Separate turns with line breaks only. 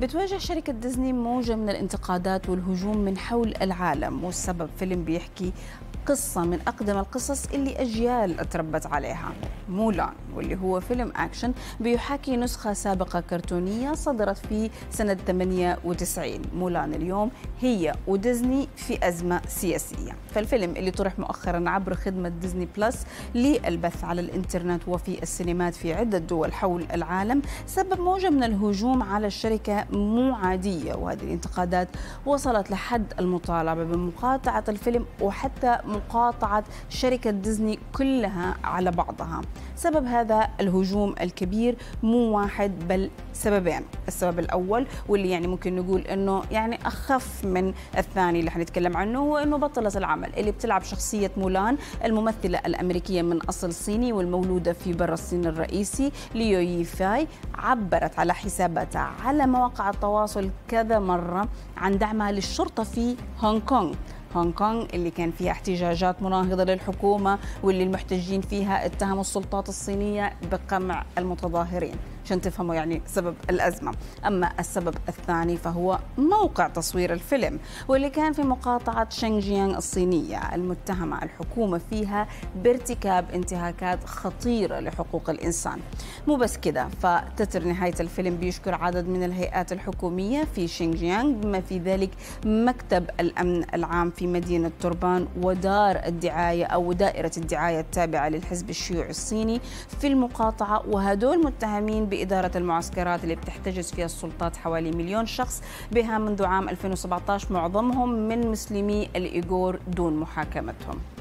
بتواجه شركة ديزني موجة من الانتقادات والهجوم من حول العالم والسبب فيلم بيحكي قصة من أقدم القصص اللي أجيال أتربت عليها مولان واللي هو فيلم أكشن بيحاكي نسخة سابقة كرتونية صدرت في سنة 98 مولان اليوم هي وديزني في أزمة سياسية فالفيلم اللي طرح مؤخرا عبر خدمة ديزني بلس للبث على الإنترنت وفي السينمات في عدة دول حول العالم سبب موجة من الهجوم على الشركة مو عادية وهذه الانتقادات وصلت لحد المطالبة بمقاطعة الفيلم وحتى مقاطعة شركة ديزني كلها على بعضها سبب هذا الهجوم الكبير مو واحد بل سببين السبب الأول واللي يعني ممكن نقول أنه يعني أخف من الثاني اللي حنتكلم عنه هو أنه بطلة العمل اللي بتلعب شخصية مولان الممثلة الأمريكية من أصل صيني والمولودة في بر الصين الرئيسي ليو فاي عبرت على حساباتها على مواقع مواقع التواصل كذا مرة عن دعمها للشرطة في هونغ كونغ هونغ كونغ اللي كان فيها احتجاجات مناهضة للحكومة واللي المحتجين فيها اتهموا السلطات الصينية بقمع المتظاهرين عشان تفهموا يعني سبب الأزمة أما السبب الثاني فهو موقع تصوير الفيلم واللي كان في مقاطعة شنجيانغ الصينية المتهمة الحكومة فيها بارتكاب انتهاكات خطيرة لحقوق الإنسان مو بس كده فتتر نهاية الفيلم بيشكر عدد من الهيئات الحكومية في شنجيانغ بما في ذلك مكتب الأمن العام في مدينة تربان ودار الدعاية أو دائرة الدعاية التابعة للحزب الشيوعي الصيني في المقاطعة وهدول متهمين بإدارة المعسكرات اللي بتحتجز فيها السلطات حوالي مليون شخص بها منذ عام 2017 معظمهم من مسلمي الإيغور دون محاكمتهم